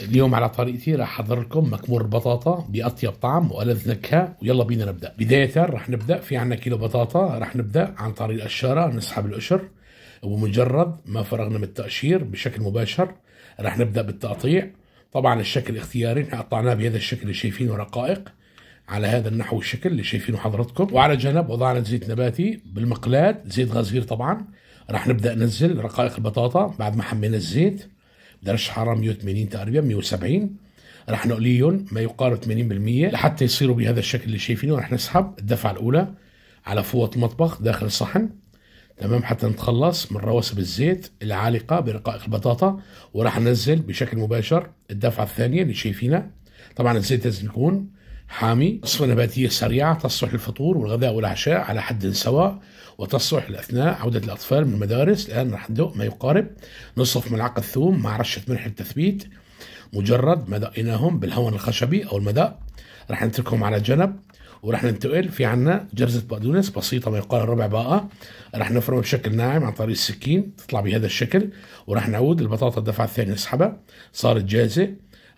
اليوم على طريقتي راح احضر لكم مكمور بطاطا باطيب طعم والذ نكهه ويلا بينا نبدا بدايه راح نبدا في عندنا كيلو بطاطا راح نبدا عن طريق القشاره نسحب القشر ومجرد ما فرغنا من التقشير بشكل مباشر راح نبدا بالتقطيع طبعا الشكل اختياري احنا قطعناه بهذا الشكل اللي شايفينه رقائق على هذا النحو والشكل اللي شايفينه حضراتكم وعلى جنب وضعنا زيت نباتي بالمقلاه زيت غزير طبعا راح نبدا ننزل رقائق البطاطا بعد ما حمينا الزيت درجه حراره 180 تقريبا 170 رح نقليهم ما يقارب 80% لحتى يصيروا بهذا الشكل اللي شايفينه رح نسحب الدفعه الاولى على فوط المطبخ داخل الصحن تمام حتى نتخلص من رواسب الزيت العالقه برقائق البطاطا وراح ننزل بشكل مباشر الدفعه الثانيه اللي شايفينها طبعا الزيت لازم يكون حامي أصفة نباتية سريعة تصلح للفطور والغداء والعشاء على حد سواء وتصلح لأثناء عودة الأطفال من المدارس الآن راح ندوق ما يقارب نصف ملعقة ثوم مع رشة ملح التثبيت مجرد ما دقيناهم بالهون الخشبي أو المداء راح نتركهم على جنب وراح ننتقل في عنا جرزة بقدونس بسيطة ما يقارب ربع باقة راح نفرمها بشكل ناعم عن طريق السكين تطلع بهذا الشكل وراح نعود البطاطا الدفعة الثانية نسحبها صارت جاهزة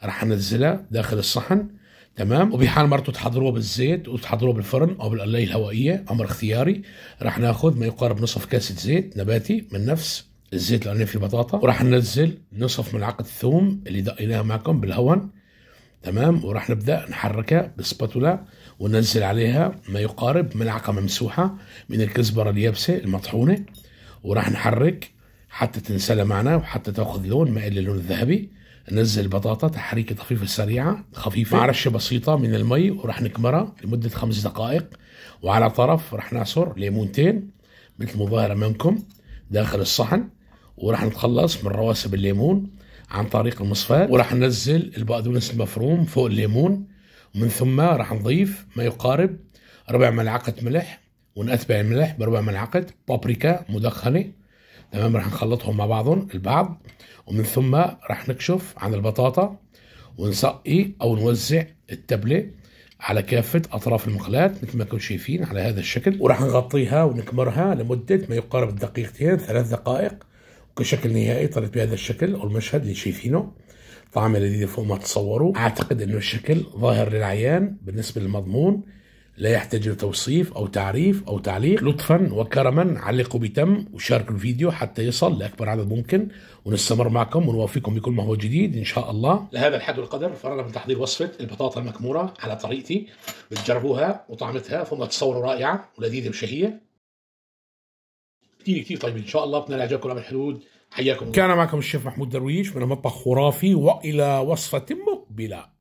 راح ننزلها داخل الصحن تمام وبحال مرته تحضروه بالزيت وتحضروه بالفرن او بالقلايه الهوائيه امر اختياري راح ناخذ ما يقارب نصف كاسه زيت نباتي من نفس الزيت اللي فيه بطاطا وراح ننزل نصف ملعقه الثوم اللي دقيناها معكم بالهون تمام وراح نبدا نحركها بالسباتولا وننزل عليها ما يقارب ملعقه ممسوحه من الكزبره اليابسه المطحونه وراح نحرك حتى تنسلى معنا وحتى تاخذ لون مائل للون الذهبي نزل بطاطا تحريكه خفيفه سريعه خفيفه مع رشه بسيطه من المي وراح نكمرها لمده خمس دقائق وعلى طرف راح نعصر ليمونتين مثل مظاهرة امامكم داخل الصحن وراح نتخلص من رواسب الليمون عن طريق المصفاة وراح ننزل البقدونس المفروم فوق الليمون ومن ثم راح نضيف ما يقارب ربع ملعقة ملح ونتبع الملح بربع ملعقة بابريكا مدخنة تمام راح نخلطهم مع بعضهم البعض ومن ثم راح نكشف عن البطاطا ونسقي او نوزع التبله على كافة أطراف المقلات مثل ما كنتم شايفين على هذا الشكل وراح نغطيها ونكمرها لمدة ما يقارب الدقيقتين ثلاث دقائق وكشكل نهائي طلعت بهذا الشكل أو المشهد اللي شايفينه طعم لذيذ فوق ما تصوروا أعتقد أنه الشكل ظاهر للعيان بالنسبة للمضمون لا يحتاج توصيف أو تعريف أو تعليق لطفا وكرما علقوا بتم وشاركوا الفيديو حتى يصل لأكبر عدد ممكن ونستمر معكم ونوافيكم بكل ما هو جديد إن شاء الله لهذا الحد والقدر فرغنا من تحضير وصفة البطاطا المكمورة على طريقتي بتجربوها وطعمتها ثم تصوروا رائعة ولذيذة وشهية كثير كثير طيب إن شاء الله بتنال عجبكم الأمر الحدود حياكم كان معكم الشيف محمود درويش من المطبخ خرافي وإلى وصفة مقبلة